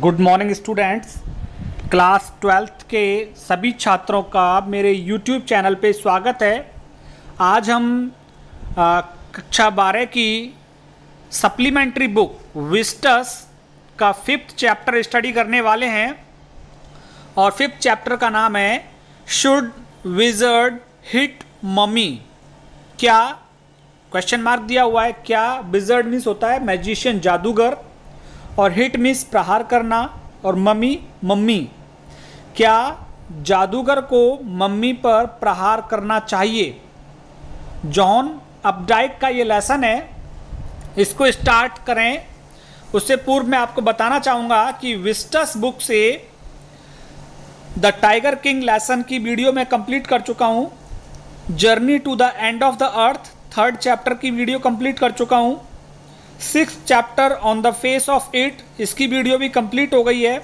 Good morning students class twelfth के सभी छात्रों का मेरे यूट्यूब चैनल पे स्वागत है आज हम कक्षा बारह की सप्लीमेंट्री बुक विस्टस का फिफ्थ चैप्टर स्टडी करने वाले हैं और फिफ्थ चैप्टर का नाम है शुड विजर्ड हिट मम्मी क्या क्वेश्चन मार्क दिया हुआ है क्या विजर्ड मीन्स होता है मैजिशियन जादूगर और हिट मिस प्रहार करना और मम्मी मम्मी क्या जादूगर को मम्मी पर प्रहार करना चाहिए जॉन अपडाइक का ये लेसन है इसको स्टार्ट करें उससे पूर्व मैं आपको बताना चाहूँगा कि विस्टस बुक से द टाइगर किंग लेसन की वीडियो मैं कंप्लीट कर चुका हूँ journey to the end of the earth third chapter की वीडियो कंप्लीट कर चुका हूँ six chapter on the face of it इसकी वीडियो भी कंप्लीट हो गई है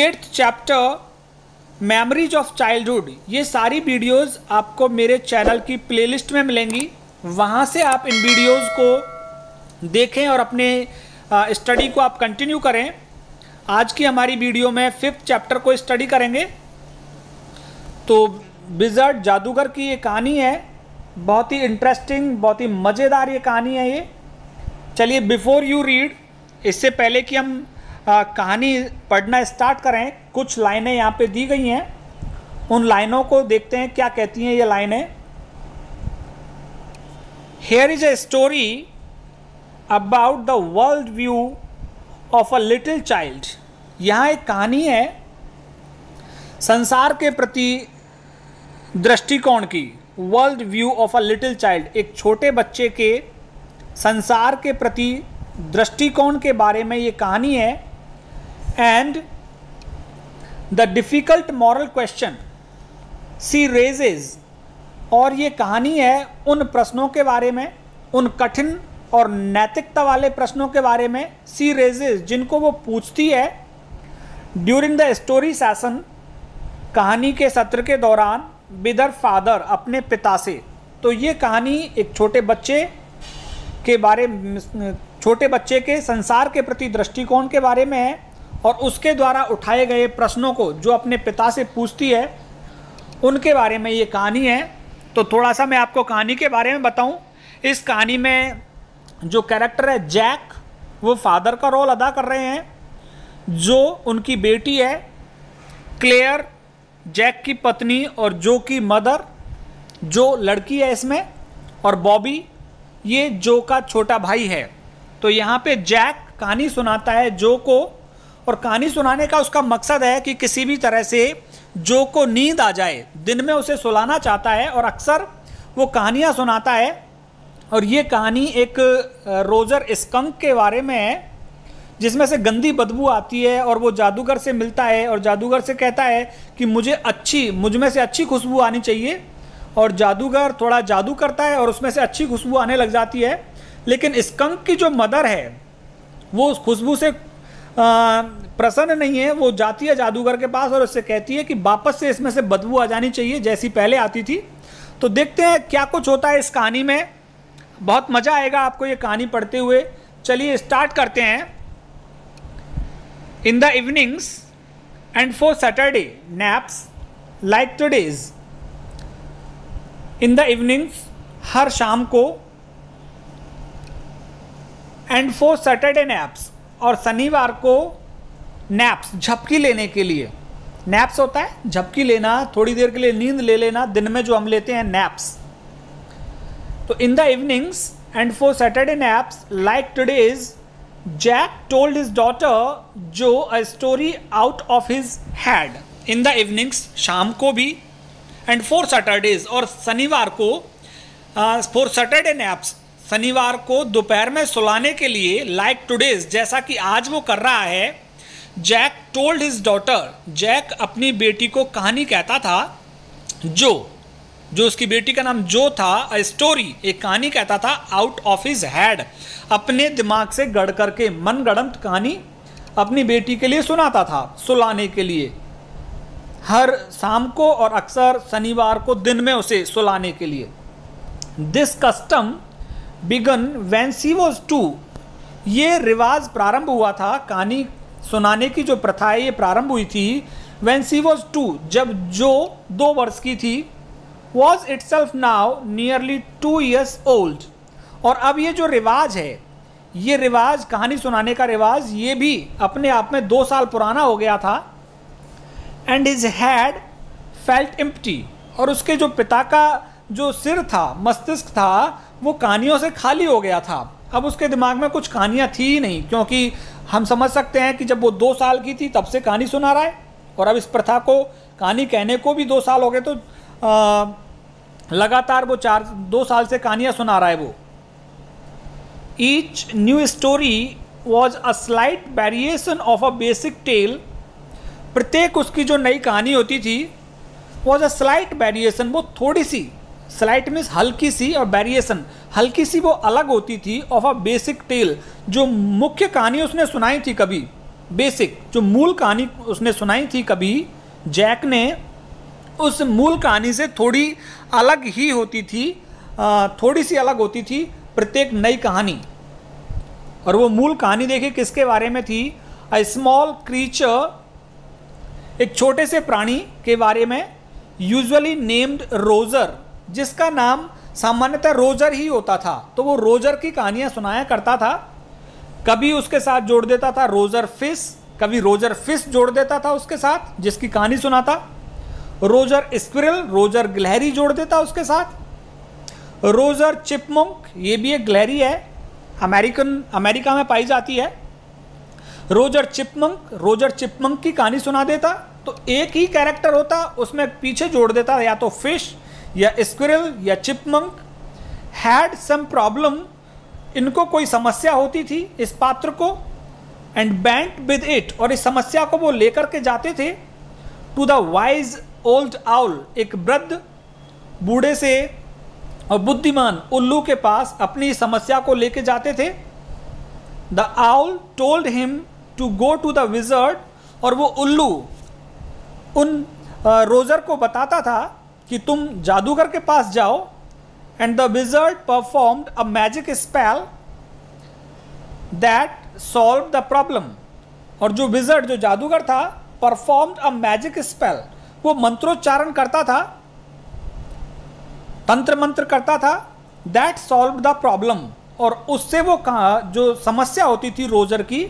eighth chapter memories of childhood ये सारी वीडियोस आपको मेरे चैनल की प्लेलिस्ट में मिलेंगी वहाँ से आप इन वीडियोस को देखें और अपने स्टडी को आप कंटिन्यू करें आज की हमारी वीडियो में फिफ्थ चैप्टर को स्टडी करेंगे तो बिजर्ट जादूगर की ये कहानी है बहुत ही इंटरेस्टिंग बहुत ही मज़ेदार ये कहानी है ये चलिए बिफोर यू रीड इससे पहले कि हम आ, कहानी पढ़ना स्टार्ट करें कुछ लाइनें यहाँ पे दी गई हैं उन लाइनों को देखते हैं क्या कहती हैं ये लाइनें here is a story about the world view of a little child यहाँ एक कहानी है संसार के प्रति दृष्टिकोण की world view of a little child एक छोटे बच्चे के संसार के प्रति दृष्टिकोण के बारे में ये कहानी है and the difficult moral question she raises और ये कहानी है उन प्रश्नों के बारे में उन कठिन और नैतिकता वाले प्रश्नों के बारे में सी रेजेज जिनको वो पूछती है ड्यूरिंग द स्टोरी सेशन कहानी के सत्र के दौरान विदर फादर अपने पिता से तो ये कहानी एक छोटे बच्चे के बारे छोटे बच्चे के संसार के प्रति दृष्टिकोण के बारे में है और उसके द्वारा उठाए गए प्रश्नों को जो अपने पिता से पूछती है उनके बारे में ये कहानी है तो थोड़ा सा मैं आपको कहानी के बारे में बताऊं इस कहानी में जो कैरेक्टर है जैक वो फादर का रोल अदा कर रहे हैं जो उनकी बेटी है क्लेयर जैक की पत्नी और जो की मदर जो लड़की है इसमें और बॉबी ये जो का छोटा भाई है तो यहाँ पे जैक कहानी सुनाता है जो को और कहानी सुनाने का उसका मकसद है कि किसी भी तरह से जो को नींद आ जाए दिन में उसे सुलाना चाहता है और अक्सर वो कहानियाँ सुनाता है और ये कहानी एक रोजर स्कंक के बारे में है जिसमें से गंदी बदबू आती है और वो जादूगर से मिलता है और जादूगर से कहता है कि मुझे अच्छी मुझ में से अच्छी खुशबू आनी चाहिए और जादूगर थोड़ा जादू करता है और उसमें से अच्छी खुशबू आने लग जाती है लेकिन स्कंक की जो मदर है वो उस खुशबू से प्रसन्न नहीं है वो जाती है जादूगर के पास और उससे कहती है कि वापस से इसमें से बदबू आ जानी चाहिए जैसी पहले आती थी तो देखते हैं क्या कुछ होता है इस कहानी में बहुत मज़ा आएगा आपको ये कहानी पढ़ते हुए चलिए स्टार्ट करते हैं in the evenings and for Saturday naps like today's in the evenings हर शाम को एंड फोर सैटरडे नैप्स और शनिवार को नैप्स झपकी लेने के लिए नैप्स होता है झपकी लेना थोड़ी देर के लिए नींद ले लेना दिन में जो हम लेते हैं नैप्स तो in the evenings and for Saturday naps like today is Jack told his daughter Jo a story out of his head in the evenings शाम को भी एंड फोर सैटरडेज और शनिवार को फोर सैटरडे नैप्स शनिवार को दोपहर में सुलाने के लिए लाइक like टूडेज जैसा कि आज वो कर रहा है Jack told his daughter Jack अपनी बेटी को कहानी कहता था जो जो उसकी बेटी का नाम जो था अ स्टोरी एक कहानी कहता था आउट ऑफ हिज हैड अपने दिमाग से गढ़ करके मन गढ़ंत कहानी अपनी बेटी के लिए सुनाता था सुलाने के लिए हर शाम को और अक्सर शनिवार को दिन में उसे सुलाने के लिए this custom began when she was two ये रिवाज प्रारंभ हुआ था कहानी सुनाने की जो प्रथा है ये प्रारंभ हुई थी वैन सी वॉज टू जब जो दो वर्ष की थी was itself now nearly two years old और अब ये जो रिवाज है ये रिवाज कहानी सुनाने का रिवाज ये भी अपने आप में दो साल पुराना हो गया था and his head felt empty और उसके जो पिता का जो सिर था मस्तिष्क था वो कहानियों से खाली हो गया था अब उसके दिमाग में कुछ कहानियाँ थी ही नहीं क्योंकि हम समझ सकते हैं कि जब वो दो साल की थी तब से कहानी सुना रहा है और अब इस प्रथा को कहानी कहने को भी दो साल हो गए तो आ, लगातार वो चार दो साल से कहानियाँ सुना रहा है वो each new story was a slight variation of a basic tale प्रत्येक उसकी जो नई कहानी होती थी वॉज अ स्लाइट वेरिएशन वो थोड़ी सी स्लाइट मीन्स हल्की सी और वेरिएशन हल्की सी वो अलग होती थी ऑफ अ बेसिक टेल जो मुख्य कहानी उसने सुनाई थी कभी बेसिक जो मूल कहानी उसने सुनाई थी कभी जैक ने उस मूल कहानी से थोड़ी अलग ही होती थी थोड़ी सी अलग होती थी प्रत्येक नई कहानी और वो मूल कहानी देखिए किसके बारे में थी अ स्मॉल क्रीचर एक छोटे से प्राणी के बारे में यूजुअली नेम्ड रोजर जिसका नाम सामान्यतः रोजर ही होता था तो वो रोजर की कहानियाँ सुनाया करता था कभी उसके साथ जोड़ देता था रोजर फिस कभी रोजर फिस जोड़ देता था उसके साथ जिसकी कहानी सुनाता रोजर स्क्रिल रोजर ग्लहरी जोड़ देता उसके साथ रोजर चिपमुंक ये भी एक ग्लहरी है अमेरिकन अमेरिका में पाई जाती है रोजर चिपमंक रोजर चिपमंक की कहानी सुना देता तो एक ही कैरेक्टर होता उसमें पीछे जोड़ देता या तो फिश या स्क्रिल या चिपमंक हैड सम प्रॉब्लम इनको कोई समस्या होती थी इस पात्र को एंड बैंक विद इट और इस समस्या को वो लेकर के जाते थे to the wise old owl एक वृद्ध बूढ़े से और बुद्धिमान उल्लू के पास अपनी समस्या को लेके जाते थे the owl told him to go to the wizard और वो उल्लू उन रोजर को बताता था कि तुम जादूगर के पास जाओ and the wizard performed a magic spell that solved the problem और जो विजर्ड जो जादूगर था परफॉर्म्ड अ मैजिक स्पेल वो मंत्रोच्चारण करता था तंत्र मंत्र करता था दैट सॉल्व द प्रॉब्लम और उससे वो कहा जो समस्या होती थी रोजर की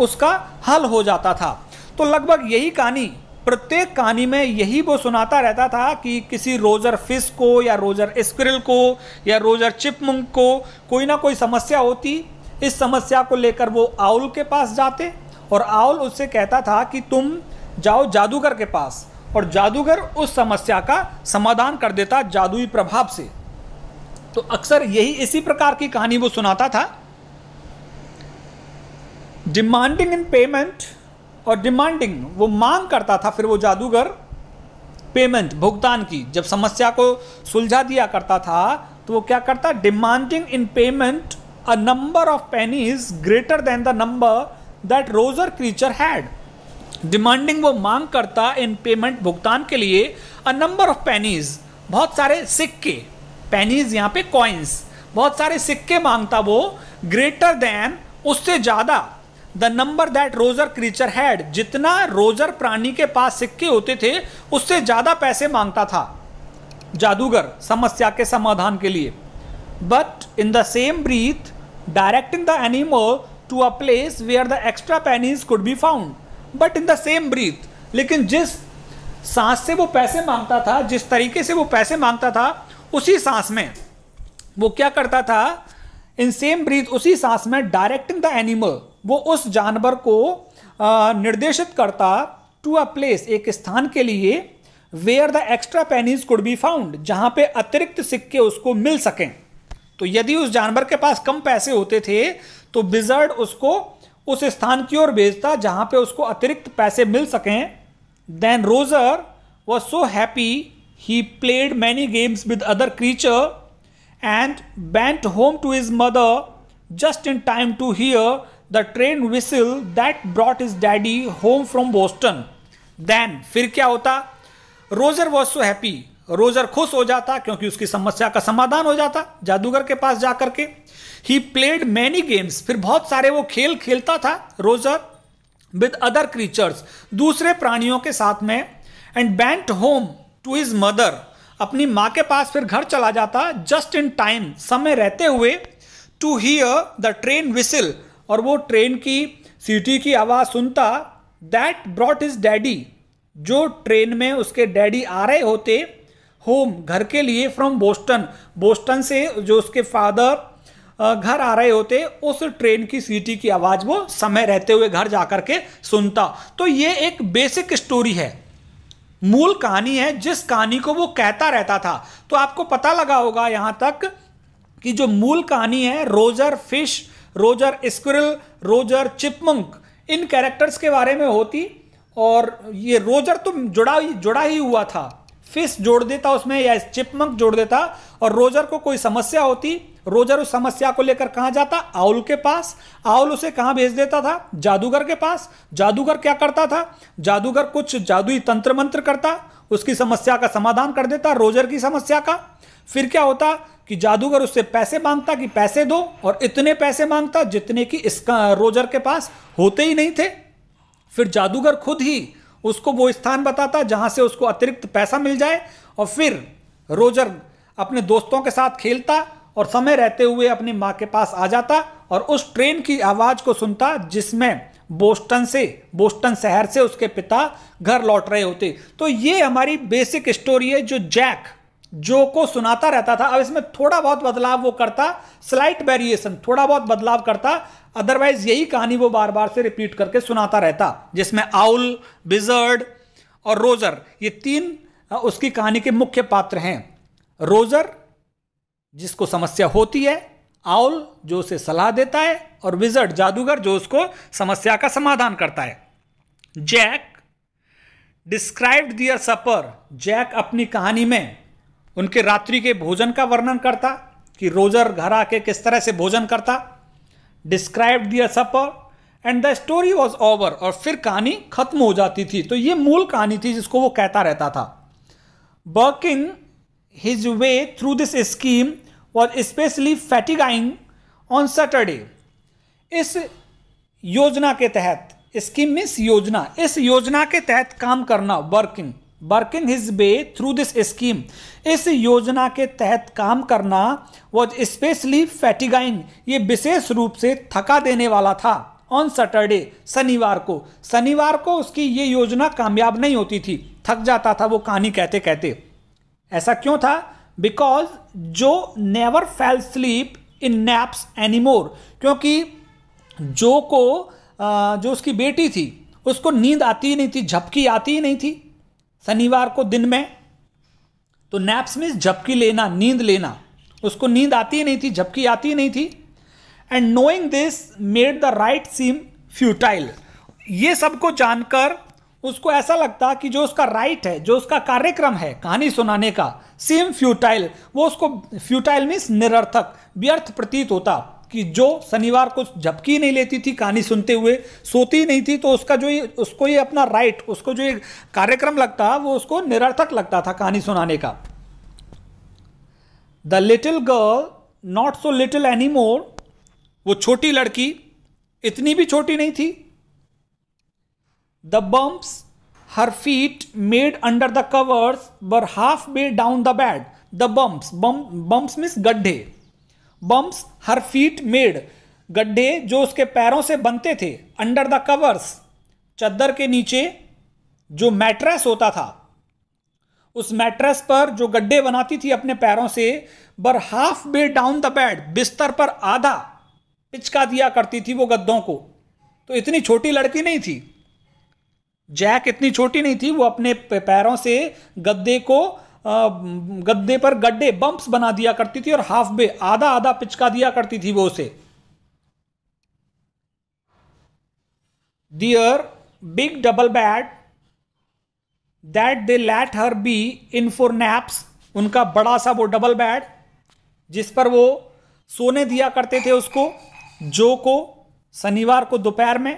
उसका हल हो जाता था तो लगभग यही कहानी प्रत्येक कहानी में यही वो सुनाता रहता था कि किसी रोजर फिश को या रोजर स्क्रिल को या रोजर चिपमुंग को कोई ना कोई समस्या होती इस समस्या को लेकर वो आउल के पास जाते और आउल उससे कहता था कि तुम जाओ जादूगर के पास और जादूगर उस समस्या का समाधान कर देता जादुई प्रभाव से तो अक्सर यही इसी प्रकार की कहानी वो सुनाता था डिमांडिंग इन पेमेंट और डिमांडिंग वो मांग करता था फिर वो जादूगर पेमेंट भुगतान की जब समस्या को सुलझा दिया करता था तो वो क्या करता demanding in payment a number of pennies greater than the number that Roger creature had demanding वो मांग करता इन पेमेंट भुगतान के लिए अ नंबर ऑफ पेनीज बहुत सारे सिक्के पेनीज यहाँ पे कॉइन्स बहुत सारे सिक्के मांगता वो ग्रेटर देन उससे ज़्यादा the number that Roger creature had जितना रोजर प्राणी के पास सिक्के होते थे उससे ज़्यादा पैसे मांगता था जादूगर समस्या के समाधान के लिए but in the same breath directing the animal to a place where the extra pennies could be found but in the same breath लेकिन जिस सांस से वो पैसे मांगता था जिस तरीके से वो पैसे मांगता था उसी सांस में वो क्या करता था इन सेम ब्रीथ उसी सांस में डायरेक्टिंग द एनिमल वो उस जानवर को निर्देशित करता टू अ प्लेस एक स्थान के लिए where the extra pennies could be found जहाँ पे अतिरिक्त सिक्के उसको मिल सकें तो यदि उस जानवर के पास कम पैसे होते थे तो बिजर्ड उसको उस स्थान की ओर भेजता जहाँ पे उसको अतिरिक्त पैसे मिल सकें देन रोजर वो so happy he played many games with other creature and went home to his mother just in time to hear the train whistle that brought his daddy home from Boston then फिर क्या होता Roger was so happy Roger खुश हो जाता क्योंकि उसकी समस्या का समाधान हो जाता जादूगर के पास जा करके ही प्लेड मैनी गेम्स फिर बहुत सारे वो खेल खेलता था रोजर विद अदर क्रीचर्स दूसरे प्राणियों के साथ में and went home to his mother अपनी माँ के पास फिर घर चला जाता जस्ट इन टाइम समय रहते हुए to hear the train whistle और वो ट्रेन की सीटी की आवाज़ सुनता दैट ब्रॉट इज डैडी जो ट्रेन में उसके डैडी आ रहे होते होम घर के लिए फ्रॉम बोस्टन बोस्टन से जो उसके फादर घर आ रहे होते उस ट्रेन की सीटी की आवाज़ वो समय रहते हुए घर जा कर के सुनता तो ये एक बेसिक स्टोरी है मूल कहानी है जिस कहानी को वो कहता रहता था तो आपको पता लगा होगा यहाँ तक कि जो मूल कहानी है Roger fish Roger squirrel Roger chipmunk इन कैरेक्टर्स के बारे में होती और ये रोजर तो जुड़ा जुड़ा ही हुआ था फिश जोड़ देता उसमें या चिपमंक जोड़ देता और रोजर को कोई समस्या होती रोजर उस समस्या को लेकर कहाँ जाता आउल के पास आउल उसे कहाँ भेज देता था जादूगर के पास जादूगर क्या करता था जादूगर कुछ जादुई तंत्र मंत्र करता उसकी समस्या का समाधान कर देता रोजर की समस्या का फिर क्या होता कि जादूगर उससे पैसे मांगता कि पैसे दो और इतने पैसे मांगता जितने कि इसका रोजर के पास होते ही नहीं थे फिर जादूगर खुद ही उसको वो स्थान बताता जहाँ से उसको अतिरिक्त पैसा मिल जाए और फिर रोजर अपने दोस्तों के साथ खेलता और समय रहते हुए अपनी माँ के पास आ जाता और उस ट्रेन की आवाज़ को सुनता जिसमें बोस्टन से बोस्टन शहर से उसके पिता घर लौट रहे होते तो ये हमारी बेसिक स्टोरी है जो जैक जो को सुनाता रहता था अब इसमें थोड़ा बहुत बदलाव वो करता स्लाइट वेरिएशन थोड़ा बहुत बदलाव करता अदरवाइज यही कहानी वो बार बार से रिपीट करके सुनाता रहता जिसमें आउल बिजर्ड और रोजर ये तीन उसकी कहानी के मुख्य पात्र हैं रोजर जिसको समस्या होती है आउल जो उसे सलाह देता है और विजर्ड जादूगर जो उसको समस्या का समाधान करता है Jack described their supper Jack अपनी कहानी में उनके रात्रि के भोजन का वर्णन करता कि रोजर घर आके किस तरह से भोजन करता describe their supper and the story was over और फिर कहानी खत्म हो जाती थी तो ये मूल कहानी थी जिसको वो कहता रहता था working his way through this scheme was especially fatiguing on Saturday इस योजना के तहत स्कीम मिस योजना इस योजना के तहत काम करना working working his way through this scheme इस योजना के तहत काम करना वॉज स्पेशली फैटिगाइंग ये विशेष रूप से थका देने वाला था ऑन सैटरडे शनिवार को शनिवार को उसकी ये योजना कामयाब नहीं होती थी थक जाता था वो कहानी कहते कहते ऐसा क्यों था because Jo never fell sleep in naps anymore क्योंकि जो को जो उसकी बेटी थी उसको नींद आती ही नहीं थी झपकी आती ही नहीं थी शनिवार को दिन में तो नैप्स मीन्स झपकी लेना नींद लेना उसको नींद आती ही नहीं थी झपकी आती नहीं थी and knowing this made the rite seem futile ये सबको जानकर उसको ऐसा लगता कि जो उसका राइट है जो उसका कार्यक्रम है कहानी सुनाने का सीम फ्यूटाइल वो उसको फ्यूटाइल मीन्स निरर्थक व्यर्थ प्रतीत होता कि जो शनिवार को झपकी नहीं लेती थी कहानी सुनते हुए सोती नहीं थी तो उसका जो ये उसको ये अपना राइट उसको जो ये कार्यक्रम लगता वो उसको निरर्थक लगता था कहानी सुनाने का the little girl not so little any more वो छोटी लड़की इतनी भी छोटी नहीं थी the bumps her feet made under the covers were half way down the bed the bumps bum bumps means गड्ढे बम्प्स हर फीट मेड गड्ढे जो उसके पैरों से बनते थे अंडर द कवर्स चद्दर के नीचे जो मैट्रेस होता था उस मैट्रेस पर जो गड्ढे बनाती थी अपने पैरों से were half way down the bed बिस्तर पर आधा पिचका दिया करती थी वो गद्दों को तो इतनी छोटी लड़की नहीं थी जैक इतनी छोटी नहीं थी वो अपने पैरों से गद्दे को गद्दे पर गड्ढे बम्प्स बना दिया करती थी और हाफ बे आधा आधा पिचका दिया करती थी वो उसे their big double bed that they let her be in for naps उनका बड़ा सा वो डबल बैट जिस पर वो सोने दिया करते थे उसको जो को शनिवार को दोपहर में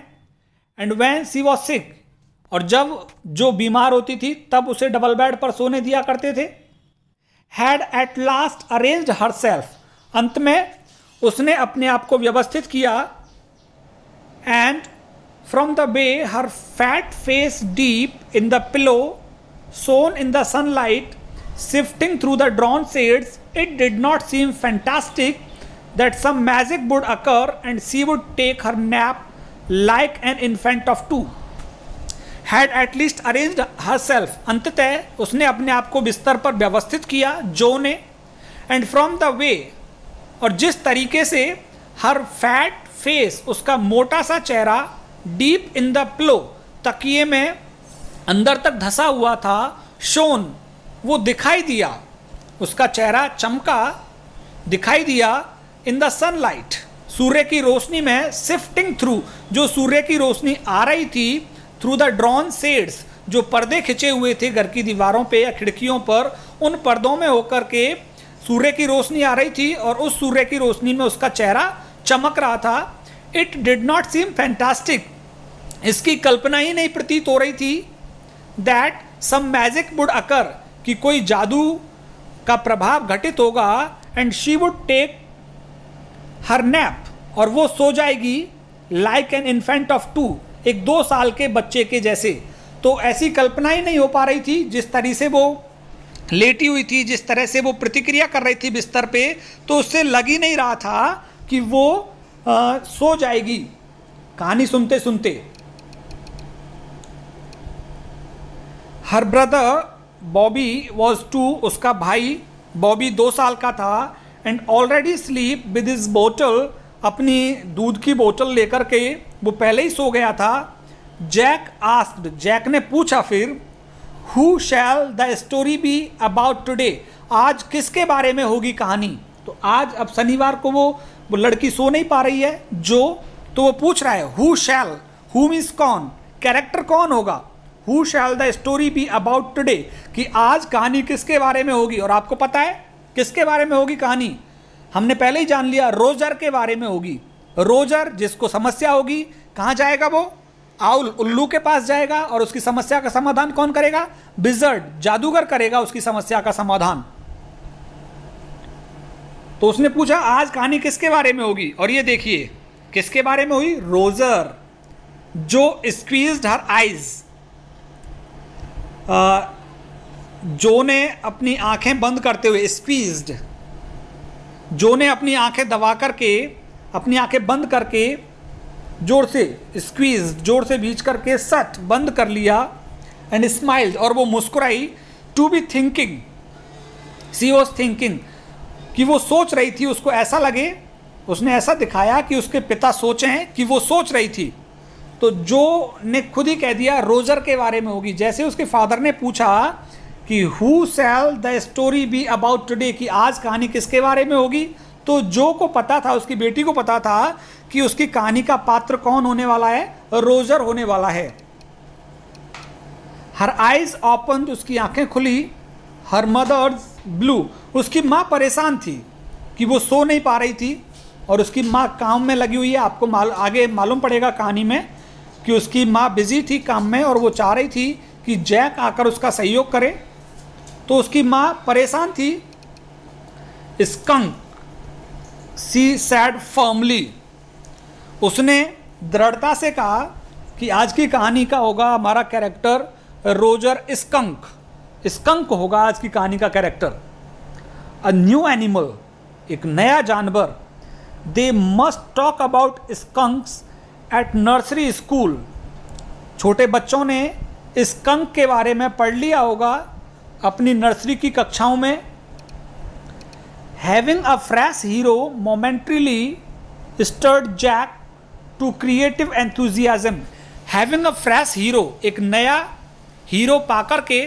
and when she was sick और जब जो बीमार होती थी तब उसे डबल बेड पर सोने दिया करते थे had at last arrange herself अंत में उसने अपने आप को व्यवस्थित किया and from the way her fat face deep in the pillow shone in the sunlight sifting through the drawn shades it did not seem fantastic that some magic would occur and she would take her nap like an infant of two had at least arrange herself अंततः उसने अपने आप को बिस्तर पर व्यवस्थित किया जो ने एंड फ्रॉम द वे और जिस तरीके से हर फैट फेस उसका मोटा सा चेहरा डीप इन द प्लो तकिए में अंदर तक धसा हुआ था शोन वो दिखाई दिया उसका चेहरा चमका दिखाई दिया इन द सनलाइट सूर्य की रोशनी में सिफ्टिंग थ्रू जो सूर्य की रोशनी आ रही थी थ्रू द ड्रॉन सेड्स जो पर्दे खिंचे हुए थे घर की दीवारों पे या खिड़कियों पर उन पर्दों में होकर के सूर्य की रोशनी आ रही थी और उस सूर्य की रोशनी में उसका चेहरा चमक रहा था it did not seem fantastic इसकी कल्पना ही नहीं प्रतीत हो रही थी that some magic would occur कि कोई जादू का प्रभाव घटित होगा and she would take her nap और वो सो जाएगी like an infant of two एक दो साल के बच्चे के जैसे तो ऐसी कल्पना ही नहीं हो पा रही थी जिस तरह से वो लेटी हुई थी जिस तरह से वो प्रतिक्रिया कर रही थी बिस्तर पे तो उससे लग ही नहीं रहा था कि वो आ, सो जाएगी कहानी सुनते सुनते her brother Bobby was two उसका भाई बॉबी दो साल का था and already sleep with his bottle अपनी दूध की बोतल लेकर के वो पहले ही सो गया था जैक आस्ड जैक ने पूछा फिर who shall the story be about today आज किसके बारे में होगी कहानी तो आज अब शनिवार को वो वो लड़की सो नहीं पा रही है जो तो वो पूछ रहा है हु शैल हु मीन्स कौन कैरेक्टर कौन होगा who shall the story be about today कि आज कहानी किसके बारे में होगी और आपको पता है किसके बारे में होगी कहानी हमने पहले ही जान लिया रोजर के बारे में होगी रोजर जिसको समस्या होगी कहाँ जाएगा वो आउल उल्लू के पास जाएगा और उसकी समस्या का समाधान कौन करेगा बिजर्ड जादूगर करेगा उसकी समस्या का समाधान तो उसने पूछा आज कहानी किसके बारे में होगी और ये देखिए किसके बारे में हुई रोजर जो स्क्वीज हर आइज जो ने अपनी आंखें बंद करते हुए स्क्वीज जो ने अपनी आंखें दबा करके अपनी आंखें बंद करके जोर से स्क्वीज जोर से बीच करके सट बंद कर लिया एंड स्माइल्ड और वो मुस्कुराई to be thinking she was thinking कि वो सोच रही थी उसको ऐसा लगे उसने ऐसा दिखाया कि उसके पिता सोचे हैं कि वो सोच रही थी तो जो ने खुद ही कह दिया रोजर के बारे में होगी जैसे उसके फादर ने पूछा कि who shall the story be about today कि आज कहानी किसके बारे में होगी तो जो को पता था उसकी बेटी को पता था कि उसकी कहानी का पात्र कौन होने वाला है रोजर होने वाला है हर आइज ओपन उसकी आंखें खुली हर मदर्स ब्लू उसकी माँ परेशान थी कि वो सो नहीं पा रही थी और उसकी माँ काम में लगी हुई है आपको माल, आगे मालूम पड़ेगा कहानी में कि उसकी माँ बिजी थी काम में और वो चाह रही थी कि जैक आकर उसका सहयोग करे तो उसकी माँ परेशान थी स्कंक सी सैड फॉर्मली उसने दृढ़ता से कहा कि आज की कहानी का होगा हमारा कैरेक्टर रोजर स्कंक स्कंक होगा आज की कहानी का कैरेक्टर अ न्यू एनिमल एक नया जानवर they must talk about skunks at nursery school छोटे बच्चों ने स्कंक के बारे में पढ़ लिया होगा अपनी नर्सरी की कक्षाओं में having a fresh hero momentarily stirred Jack to creative enthusiasm. Having a fresh hero, एक नया हीरो पाकर के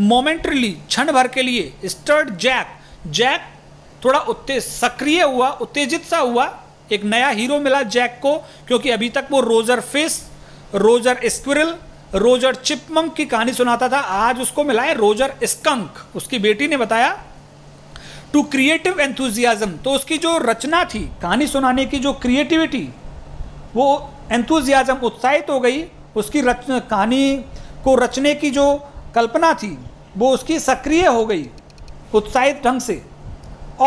मोमेंटरली क्षण भर के लिए स्टर्ड जैक जैक थोड़ा उत्ते सक्रिय हुआ उत्तेजित सा हुआ एक नया हीरो मिला जैक को क्योंकि अभी तक वो Roger fish Roger squirrel Roger chipmunk की कहानी सुनाता था आज उसको मिला है रोजर स्कंक उसकी बेटी ने बताया टू क्रिएटिव एंथुजियाज्म तो उसकी जो रचना थी कहानी सुनाने की जो क्रिएटिविटी वो एंथुजियाज्म उत्साहित हो गई उसकी रच कहानी को रचने की जो कल्पना थी वो उसकी सक्रिय हो गई उत्साहित ढंग से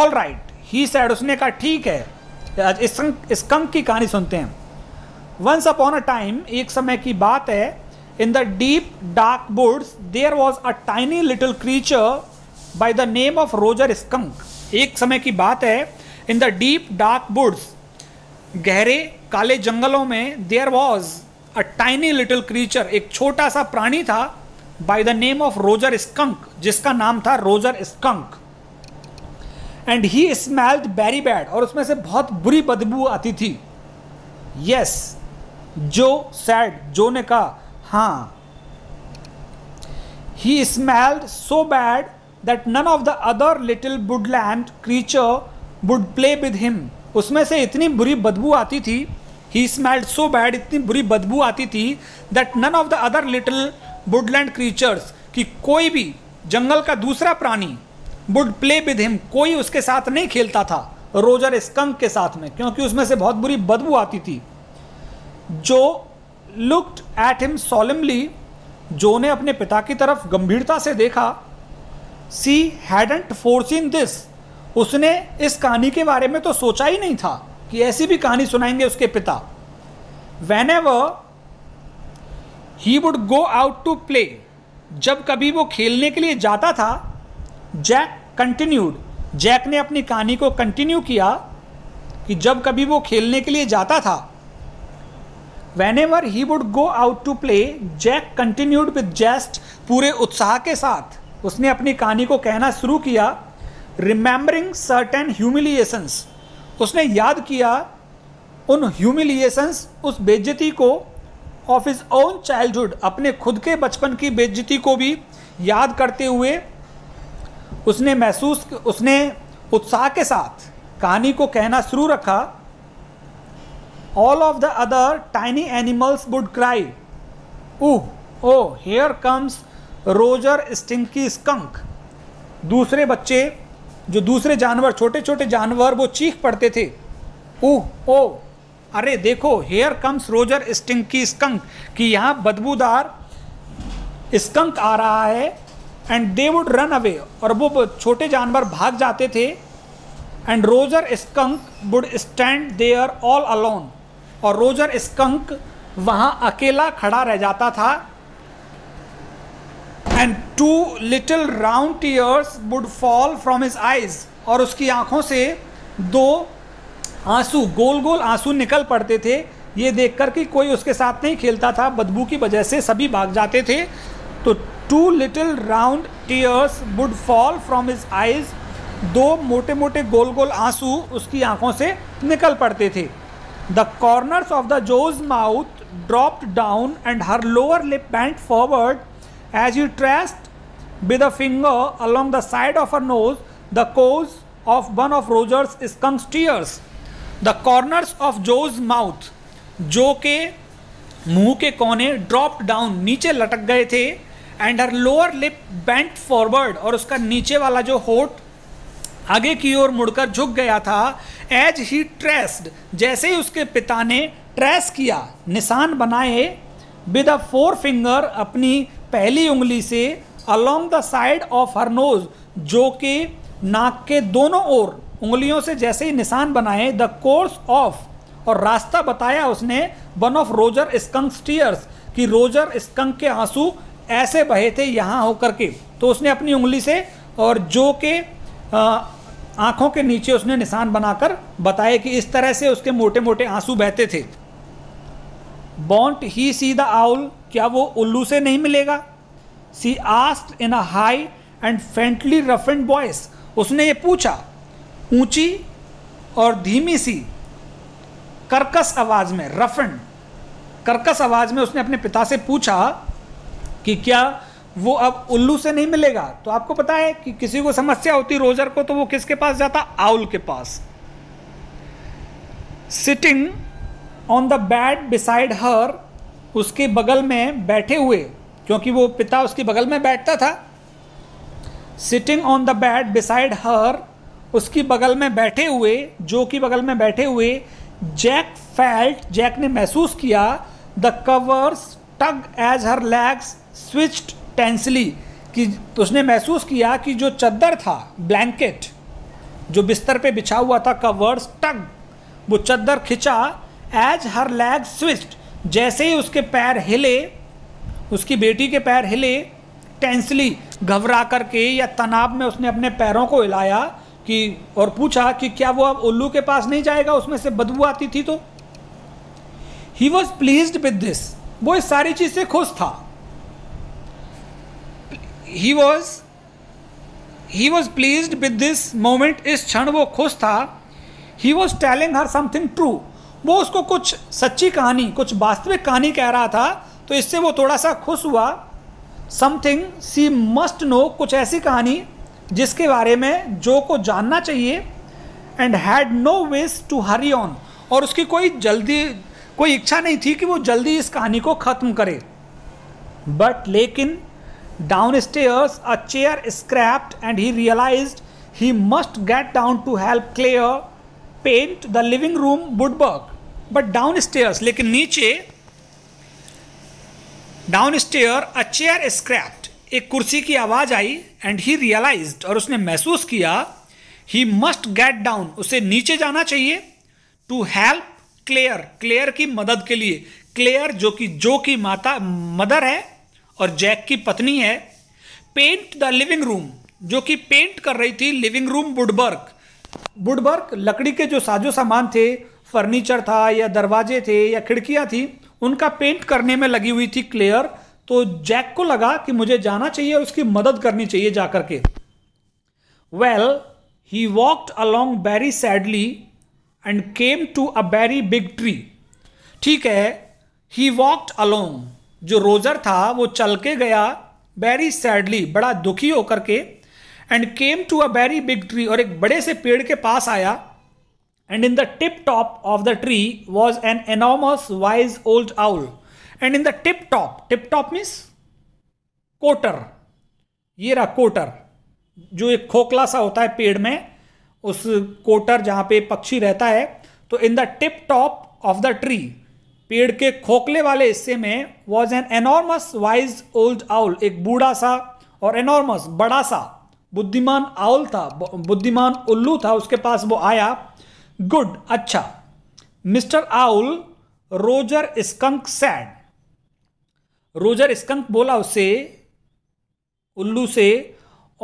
ऑल राइट ही सैड उसने कहा ठीक है इस कंक की कहानी सुनते हैं वंस अपॉन अ टाइम एक समय की बात है in the deep dark woods there was a tiny little creature by the name of Roger skunk एक समय की बात है in the deep dark woods गहरे काले जंगलों में there was a tiny little creature एक छोटा सा प्राणी था by the name of Roger skunk जिसका नाम था Roger skunk and he smelled very bad और उसमें से बहुत बुरी बदबू आती थी यस जो सैड जो ने कहा हाँ he smelled so bad none of the other little woodland creature would play with him उसमें से इतनी बुरी बदबू आती थी ही स्मेल्ड सो बैड इतनी बुरी बदबू आती थी that none of the other little woodland creatures कि कोई भी जंगल का दूसरा प्राणी वुड प्ले विद हिम कोई उसके साथ नहीं खेलता था रोजर स्कंक के साथ में क्योंकि उसमें से बहुत बुरी बदबू आती थी जो लुक्ड एट हिम सॉलमली जो ने अपने पिता की तरफ गंभीरता से देखा सी हैडेंट फोर्सिन दिस उसने इस कहानी के बारे में तो सोचा ही नहीं था कि ऐसी भी कहानी सुनाएंगे उसके पिता whenever he would go out to play जब कभी वो खेलने के लिए जाता था जैक कंटिन्यूड जैक ने अपनी कहानी को कंटिन्यू किया कि जब कभी वो खेलने के लिए जाता था whenever he would go out to play Jack continued with zest पूरे उत्साह के साथ उसने अपनी कहानी को कहना शुरू किया रिमेंबरिंग सर्टेन ह्यूमिलिएशंस उसने याद किया उन ह्यूमिलिएशंस उस बेज्जती को ऑफ इज ओन चाइल्डहुड अपने खुद के बचपन की बेज्जती को भी याद करते हुए उसने महसूस उसने उत्साह के साथ कहानी को कहना शुरू रखा all of the other tiny animals would cry oh oh here comes Roger stinky skunk दूसरे बच्चे जो दूसरे जानवर छोटे छोटे जानवर वो चीख पड़ते थे ओह ओ अरे देखो here comes Roger stinky skunk कि यहाँ बदबूदार स्कंक आ रहा है and they would run away और वो छोटे जानवर भाग जाते थे and Roger skunk would stand there all alone और रोजर स्कंक वहाँ अकेला खड़ा रह जाता था two little round tears would fall from his eyes और उसकी आंखों से दो आंसू गोल गोल आंसू निकल पड़ते थे ये देखकर कि कोई उसके साथ नहीं खेलता था बदबू की वजह से सभी भाग जाते थे तो two little round tears would fall from his eyes दो मोटे मोटे गोल गोल आंसू उसकी आंखों से निकल पड़ते थे the corners of the Jo's mouth dropped down and her lower lip bent forward As you traced with a finger along the side of her nose, the course of one of Roger's skunk's tears. The corners of Joe's mouth, जो के मुंह के कोने drop down नीचे लटक गए थे and her lower lip bent forward और उसका नीचे वाला जो होट आगे की ओर मुड़कर झुक गया था एज ही ट्रेस्ड जैसे ही उसके पिता ने ट्रेस किया निशान बनाए विद अ फोर फिंगर अपनी पहली उंगली से along the side of her nose जो कि नाक के दोनों ओर उंगलियों से जैसे ही निशान बनाए द कोर्स ऑफ और रास्ता बताया उसने one of Roger skunk tears कि रोजर स्कंक के आंसू ऐसे बहे थे यहाँ होकर के तो उसने अपनी उंगली से और जो के आँखों के नीचे उसने निशान बनाकर बताया कि इस तरह से उसके मोटे मोटे आंसू बहते थे won't he see the owl क्या वो उल्लू से नहीं मिलेगा she asked in a high and faintly rough and voice उसने ये पूछा ऊंची और धीमी सी कर्कस आवाज़ में रफ एंड कर्कस आवाज़ में उसने अपने पिता से पूछा कि क्या वो अब उल्लू से नहीं मिलेगा तो आपको पता है कि किसी को समस्या होती रोजर को तो वो किसके पास जाता आउल के पास sitting on the bed beside her उसके बगल में बैठे हुए क्योंकि वो पिता उसके बगल में बैठता था sitting on the bed beside her उसकी बगल में बैठे हुए जो कि बगल में बैठे हुए जैक फेल्ट जैक ने महसूस किया the covers tug as her legs switched tensely कि उसने महसूस किया कि जो चद्दर था ब्लैंकेट जो बिस्तर पे बिछा हुआ था कवर्स टग वो चद्दर खिंचा एज हर लैग स्विच्ड जैसे ही उसके पैर हिले उसकी बेटी के पैर हिले टेंसली घबरा करके या तनाव में उसने अपने पैरों को हिलाया कि और पूछा कि क्या वो अब उल्लू के पास नहीं जाएगा उसमें से बदबू आती थी तो he was pleased with this वो इस सारी चीज़ से खुश था he was he was pleased with this moment इस क्षण वो खुश था he was telling her something true वो उसको कुछ सच्ची कहानी कुछ वास्तविक कहानी कह रहा था तो इससे वो थोड़ा सा खुश हुआ समथिंग सी मस्ट नो कुछ ऐसी कहानी जिसके बारे में जो को जानना चाहिए and had no wish to hurry on और उसकी कोई जल्दी कोई इच्छा नहीं थी कि वो जल्दी इस कहानी को ख़त्म करे बट लेकिन downstairs a chair scraped and he realize he must get down to help Clare paint the living room woodwork but downstairs लेकिन नीचे downstair a chair scraped एक कुर्सी की आवाज़ आई एंड ही रियलाइज और उसने महसूस किया ही मस्ट गेट डाउन उसे नीचे जाना चाहिए टू हेल्प क्लेयर क्लेयर की मदद के लिए क्लेयर जो कि जो की माता मदर है और जैक की पत्नी है पेंट द लिविंग रूम जो कि पेंट कर रही थी लिविंग रूम बुडबर्क बुडबर्क लकड़ी के जो साजो सामान थे फर्नीचर था या दरवाजे थे या खिड़कियाँ थी उनका पेंट करने में लगी हुई थी क्लेयर तो जैक को लगा कि मुझे जाना चाहिए और उसकी मदद करनी चाहिए जाकर के well he walked along very sadly and came to a very big tree ठीक है ही वॉकड अलोंग जो रोजर था वो चल के गया बैरी सैडली बड़ा दुखी होकर के and came to a very big tree और एक बड़े से पेड़ के पास आया and in the tip top of the tree was an enormous wise old owl and in the tip top tip top means कोटर ये रहा कोटर जो एक खोखला सा होता है पेड़ में उस कोटर जहां पे पक्षी रहता है तो in the tip top of the tree पेड़ के खोखले वाले हिस्से में was an enormous wise old owl एक बूढ़ा सा और एनॉर्मस बड़ा सा बुद्धिमान आउल था बुद्धिमान उल्लू था उसके पास वो आया गुड अच्छा mister owl Roger skunk said Roger skunk बोला उसे उल्लू से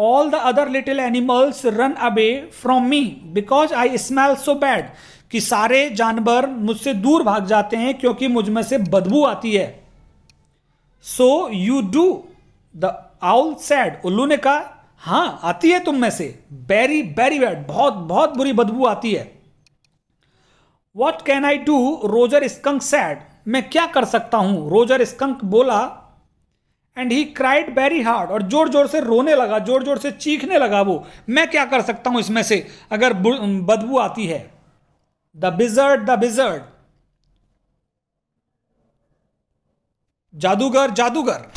all the other little animals run away from me because I smell so bad कि सारे जानवर मुझसे दूर भाग जाते हैं क्योंकि मुझ में से बदबू आती है so you do the owl said उल्लू ने कहा हाँ आती है तुम में से वेरी वेरी बैड बहुत बहुत बुरी बदबू आती है what can I do Roger skunk said मैं क्या कर सकता हूँ रोजर स्कंक बोला and he cried very hard और जोर जोर से रोने लगा जोर जोर से चीखने लगा वो मैं क्या कर सकता हूँ इसमें से अगर बदबू आती है द बिजर्ड द बिजर्ड जादूगर जादूगर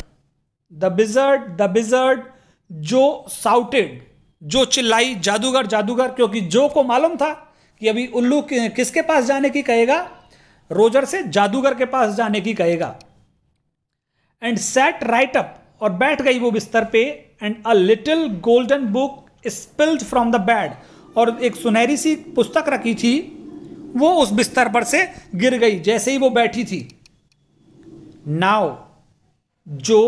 द बिजर्ड द बिजर्ड जो साउटेड जो चिल्लाई जादूगर जादूगर क्योंकि जो को मालूम था कि अभी उल्लू किसके पास जाने की कहेगा रोजर से जादूगर के पास जाने की कहेगा एंड सेट राइट अप और बैठ गई वो बिस्तर पे and a little golden book spilled from the bed और एक सुनहरी सी पुस्तक रखी थी वो उस बिस्तर पर से गिर गई जैसे ही वो बैठी थी now Jo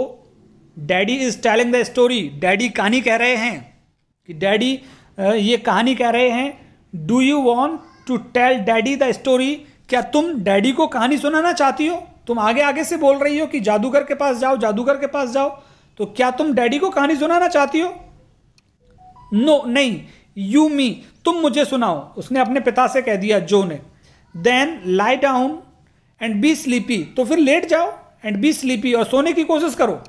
daddy is telling the story daddy कहानी कह रहे हैं कि डैडी ये कहानी कह रहे हैं do you want to tell daddy the story क्या तुम डैडी को कहानी सुनाना चाहती हो तुम आगे आगे से बोल रही हो कि जादूगर के पास जाओ जादूगर के पास जाओ तो क्या तुम डैडी को कहानी सुनाना चाहती हो नो no, नहीं यू मी तुम मुझे सुनाओ उसने अपने पिता से कह दिया जो ने then lie down and be sleepy तो फिर लेट जाओ एंड बी स्लीपी और सोने की कोशिश करो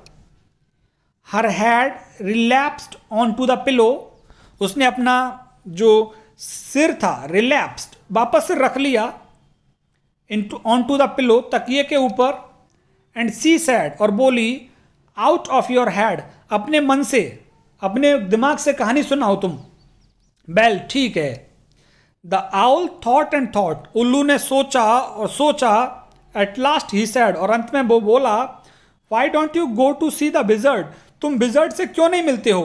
her head relapsed on to the pillow उसने अपना जो सिर था रिलैक्सड वापस से रख लिया in on to the pillow तकिए के ऊपर एंड सी सैड और बोली आउट ऑफ योर हैड अपने मन से अपने दिमाग से कहानी सुनाओ तुम बैल ठीक है the owl thought and thought उल्लू ने सोचा और सोचा एट लास्ट ही सैड और अंत में वो बोला why don't you go to see the wizard तुम बिजर्ड से क्यों नहीं मिलते हो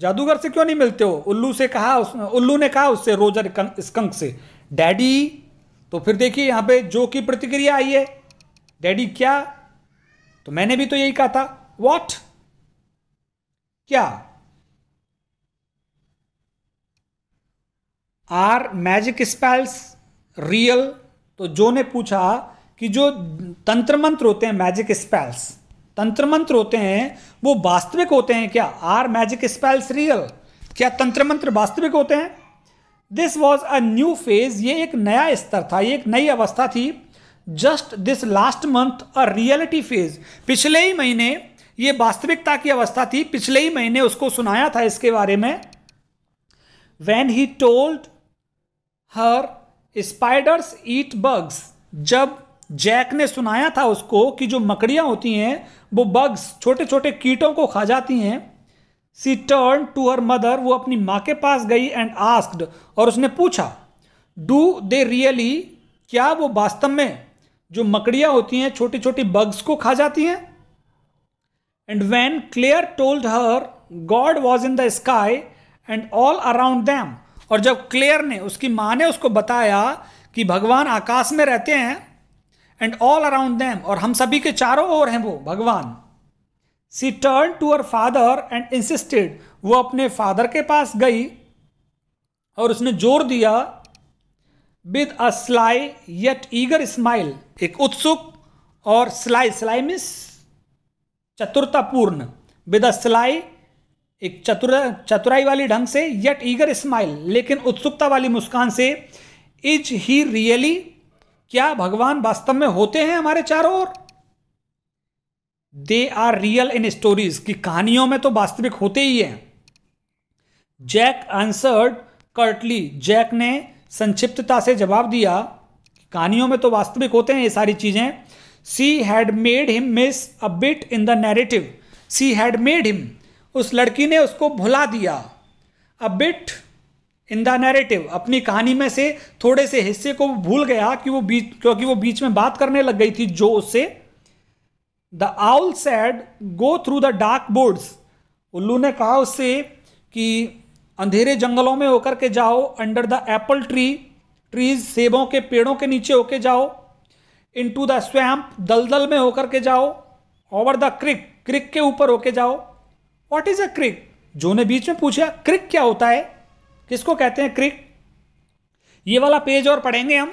जादूगर से क्यों नहीं मिलते हो उल्लू से कहा उस उल्लू ने कहा उससे रोजर स्कंक से डैडी तो फिर देखिए यहां पे जो की प्रतिक्रिया आई है डैडी क्या तो मैंने भी तो यही कहा था वॉट क्या आर मैजिक स्पेल्स रियल तो जो ने पूछा कि जो तंत्र मंत्र होते हैं मैजिक स्पेल्स तंत्र मंत्र होते हैं वो वास्तविक होते हैं क्या आर मैजिक स्पेल्स रियल क्या तंत्र मंत्र वास्तविक होते हैं this was a new phase ये एक नया स्तर था ये एक नई अवस्था थी just this last month a reality phase पिछले ही महीने ये वास्तविकता की अवस्था थी पिछले ही महीने उसको सुनाया था इसके बारे में when he told her spiders eat bugs जब जैक ने सुनाया था उसको कि जो मकड़ियाँ होती हैं वो बग्स छोटे छोटे कीटों को खा जाती हैं she turned to her mother वो अपनी माँ के पास गई एंड आस्क्ड और उसने पूछा डू दे रियली क्या वो वास्तव में जो मकड़ियाँ होती हैं छोटी छोटी बग्स को खा जाती हैं and when Claire told her God was in the sky and all around them और जब क्लेयर ने उसकी माँ ने उसको बताया कि भगवान आकाश में रहते हैं एंड ऑल अराउंड देम और हम सभी के चारों ओर हैं वो भगवान she turned to her father and insisted वो अपने फादर के पास गई और उसने जोर दिया with a sly yet eager smile एक उत्सुक और स्लाई स्लाई मिस चतुरतापूर्ण विद अ स्लाई एक चतुर चतुराई वाली ढंग से येट ईगर स्माइल लेकिन उत्सुकता वाली मुस्कान से इज ही रियली क्या भगवान वास्तव में होते हैं हमारे चारों ओर they are real in stories की कहानियों में तो वास्तविक होते ही हैं जैक आंसर्ड कर्टली जैक ने संक्षिप्तता से जवाब दिया कहानियों में तो वास्तविक होते हैं ये सारी चीज़ें she had made him miss a bit in the narrative she had made him उस लड़की ने उसको भुला दिया a bit in the narrative अपनी कहानी में से थोड़े से हिस्से को भूल गया कि वो बीच क्योंकि वो बीच में बात करने लग गई थी जो उससे the owl said go through the dark woods उल्लू ने कहा उससे कि अंधेरे जंगलों में होकर के जाओ under the apple tree trees सेबों के पेड़ों के नीचे होके जाओ इन टू द स्वैम्प दलदल में होकर के जाओ ओवर द क्रिक क्रिक के ऊपर होके जाओ वॉट इज अ क्रिक जो ने बीच में पूछा क्रिक क्या होता है किसको कहते हैं क्रिक ये वाला पेज और पढ़ेंगे हम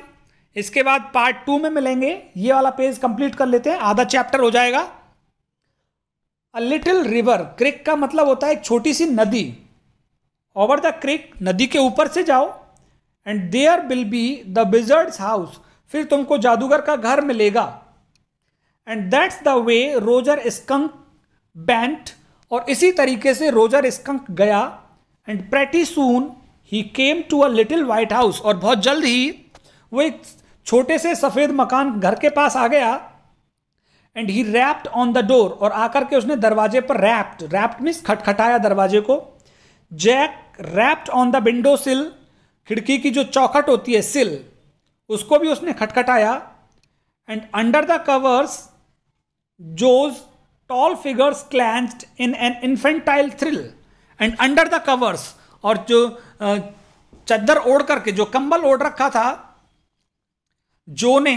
इसके बाद पार्ट टू में मिलेंगे ये वाला पेज कंप्लीट कर लेते हैं आधा चैप्टर हो जाएगा अ लिटिल रिवर क्रिक का मतलब होता है एक छोटी सी नदी ओवर द क्रिक नदी के ऊपर से जाओ and there will be the wizard's house फिर तुमको जादूगर का घर मिलेगा and that's the way Roger skunk went और इसी तरीके से रोजर स्कंक गया एंड प्रेटी सून ही came to a little white house और बहुत जल्द ही वो एक छोटे से सफ़ेद मकान घर के पास आ गया and he rapped on the door और आकर के उसने दरवाजे पर रैप्ड रैप्ड मीन्स खटखटाया दरवाजे को Jack rapped on the window sill खिड़की की जो चौखट होती है सिल उसको भी उसने खटखटाया and under the covers Jo's tall figure clenched in an infantile thrill and under the covers और जो चद्दर ओढ़ करके जो कंबल ओढ़ रखा था जो ने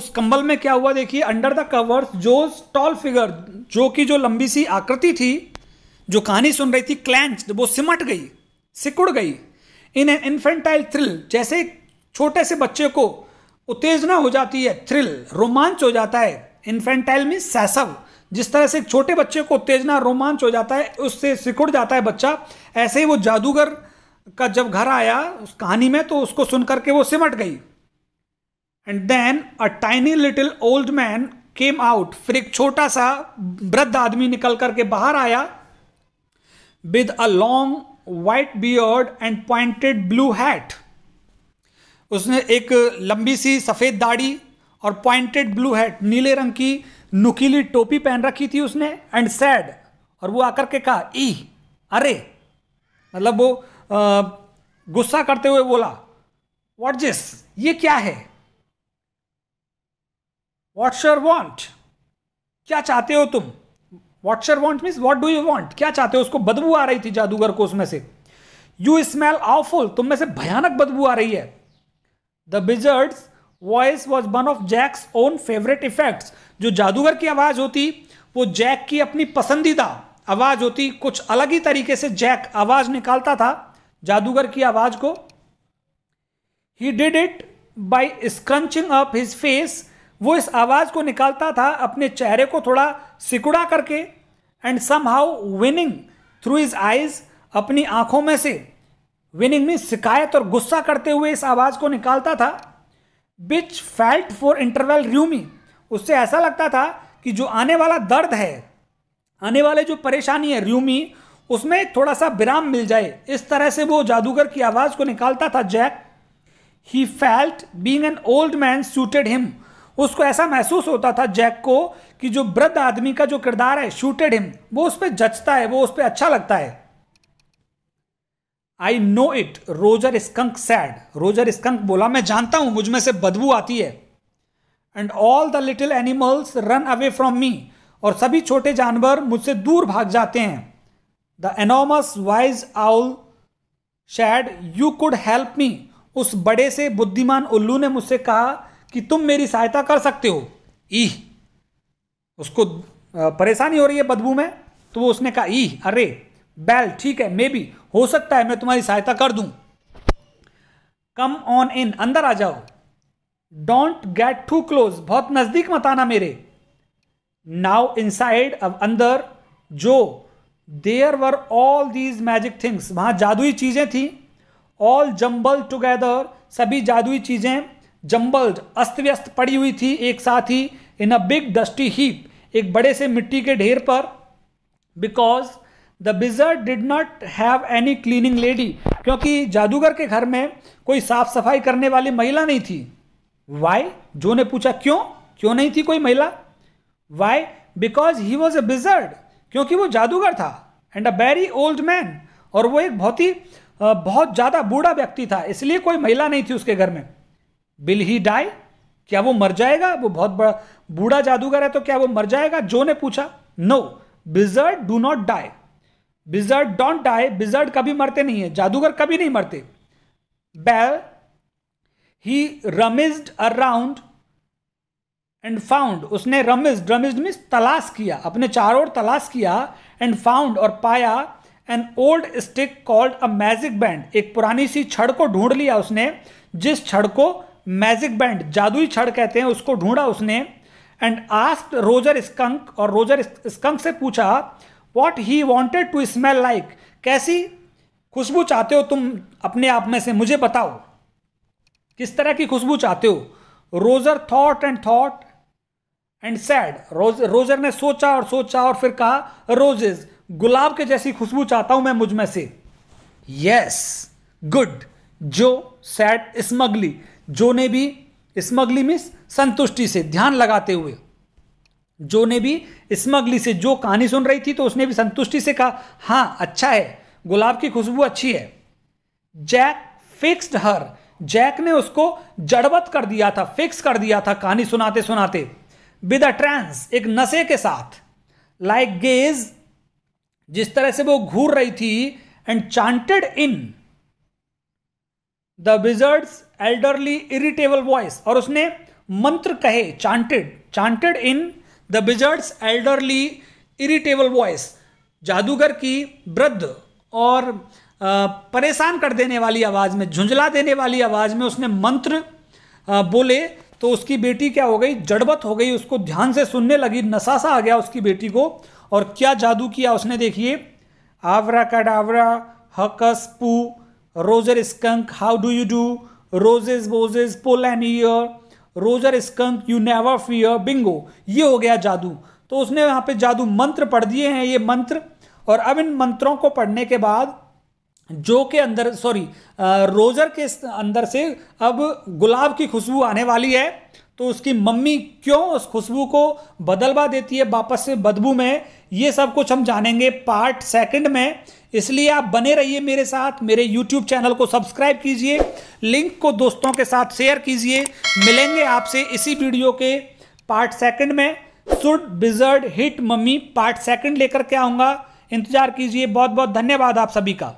उस कंबल में क्या हुआ देखिए under the covers Jo tall figure Jo की जो लंबी सी आकृति थी जो कहानी सुन रही थी क्लैंच वो सिमट गई सिकुड़ गई इन एन इन्फेंटाइल थ्रिल जैसे छोटे से बच्चे को उत्तेजना हो जाती है थ्रिल रोमांच हो जाता है इन्फेंटाइल में सैसव जिस तरह से एक छोटे बच्चे को उत्तेजना रोमांच हो जाता है उससे सिकुड़ जाता है बच्चा ऐसे ही वो जादूगर का जब घर आया उस कहानी में तो उसको सुन करके वो सिमट गई and then a tiny little old man came out फिर एक छोटा सा वृद्ध आदमी निकल करके बाहर आया with a long white beard and pointed blue hat उसने एक लंबी सी सफ़ेद दाढ़ी और पॉइंटेड ब्लू हैट नीले रंग की नुकीली टोपी पहन रखी थी उसने एंड सैड और वो आकर के कहा ई अरे मतलब वो गुस्सा करते हुए बोला वॉट जिस ये क्या है वॉट शर वॉन्ट क्या चाहते हो तुम वॉट शर want means what do you want क्या चाहते हो उसको बदबू आ रही थी जादूगर को उसमें से यू स्मेल आवफुल तुम में से भयानक बदबू आ रही है the wizard's voice was one of Jack's own favourite effects जो जादूगर की आवाज होती वो जैक की अपनी पसंदीदा आवाज होती कुछ अलग ही तरीके से जैक आवाज निकालता था जादूगर की आवाज को he did it by scrunching up his face वो इस आवाज को निकालता था अपने चेहरे को थोड़ा सिकुड़ा करके and somehow whining through his eyes अपनी आंखों में से विनिंग में शिकायत और गुस्सा करते हुए इस आवाज को निकालता था बिच फेल्ट फॉर इंटरवल र्यूमी उससे ऐसा लगता था कि जो आने वाला दर्द है आने वाले जो परेशानी है र्यूमी उसमें थोड़ा सा विराम मिल जाए इस तरह से वो जादूगर की आवाज़ को निकालता था Jack he felt being an old man suited him उसको ऐसा महसूस होता था जैक को कि जो वृद्ध आदमी का जो किरदार है शूटेड हिम वो उस पर जचता है वो उस पर अच्छा लगता है I know it Roger skunk said Roger skunk बोला मैं जानता हूं मुझमें से बदबू आती है and all the little animals run away from me और सभी छोटे जानवर मुझसे दूर भाग जाते हैं the enormous wise owl said you could help me उस बड़े से बुद्धिमान उल्लू ने मुझसे कहा कि तुम मेरी सहायता कर सकते हो ई उसको परेशानी हो रही है बदबू में तो वो उसने कहा ई अरे बैल ठीक है मे बी हो सकता है मैं तुम्हारी सहायता कर दूं कम ऑन इन अंदर आ जाओ डोंट गेट टू क्लोज बहुत नज़दीक मत आना मेरे नाउ इन साइड अब अंदर जो there were all these magic things वहां जादुई चीज़ें थी ऑल जम्बल टुगेदर सभी जादुई चीज़ें जम्बल्ड अस्त व्यस्त पड़ी हुई थी एक साथ ही in a big dusty heap एक बड़े से मिट्टी के ढेर पर because the wizard did not have any cleaning lady क्योंकि जादूगर के घर में कोई साफ सफाई करने वाली महिला नहीं थी वाई जो ने पूछा क्यों क्यों नहीं थी कोई महिला why because he was a wizard क्योंकि वो जादूगर था and a very old man और वो एक बहुत ही बहुत ज़्यादा बूढ़ा व्यक्ति था इसलिए कोई महिला नहीं थी उसके घर में बिल ही डाई क्या वो मर जाएगा वो बहुत बड़ा बूढ़ा जादूगर है तो क्या वो मर जाएगा जो ने पूछा no wizard do not die wizard don't die wizard कभी मरते नहीं है जादूगर कभी नहीं मरते well he rummaged around and found उसने रमिज रमिज मीन तलाश किया अपने चारों ओर तलाश किया एंड फाउंड और पाया an old stick called a magic wand एक पुरानी सी छड़ को ढूंढ लिया उसने जिस छड़ को मैजिक बैंड जादुई छड़ कहते हैं उसको ढूंढा उसने एंड आस्ट रोजर स्कंक और रोजर स्कंक से पूछा what he wanted to smell like कैसी खुशबू चाहते हो तुम अपने आप में से मुझे बताओ किस तरह की खुशबू चाहते हो Roger thought and thought and said rose Roger ने सोचा और सोचा और फिर कहा रोजेज गुलाब के जैसी खुशबू चाहता हूं मैं मुझ में से yes good Jo said smugly Jo ने भी स्मगली मिस संतुष्टि से ध्यान लगाते हुए जो ने भी स्मगली से जो कहानी सुन रही थी तो उसने भी संतुष्टि से कहा हाँ अच्छा है गुलाब की खुशबू अच्छी है जैक फिक्स्ड हर जैक ने उसको जड़वत कर दिया था फिक्स कर दिया था कहानी सुनाते सुनाते विद अ ट्रांस एक नशे के साथ लाइक गेज जिस तरह से वो घूर रही थी and chanted in the wizard's elderly irritable voice और उसने मंत्र कहे chanted chanted in the wizard's elderly irritable voice जादूगर की वृद्ध और परेशान कर देने वाली आवाज़ में झुंझला देने वाली आवाज़ में उसने मंत्र बोले तो उसकी बेटी क्या हो गई जड़बत हो गई उसको ध्यान से सुनने लगी नशासा आ गया उसकी बेटी को और क्या जादू किया उसने देखिए आवरा कडावरा हकस पू Roger skunk how do you do roses वोजेज pull an ear Roger skunk you never fear bingo ये हो गया जादू तो उसने यहाँ पे जादू मंत्र पढ़ दिए हैं ये मंत्र और अब इन मंत्रों को पढ़ने के बाद जो के अंदर सॉरी रोजर के अंदर से अब गुलाब की खुशबू आने वाली है तो उसकी मम्मी क्यों उस खुशबू को बदलवा देती है वापस से बदबू में ये सब कुछ हम जानेंगे पार्ट सेकंड में इसलिए आप बने रहिए मेरे साथ मेरे यूट्यूब चैनल को सब्सक्राइब कीजिए लिंक को दोस्तों के साथ शेयर कीजिए मिलेंगे आपसे इसी वीडियो के पार्ट सेकंड में should wizard hit mommy part second लेकर के आऊँगा इंतजार कीजिए बहुत बहुत धन्यवाद आप सभी का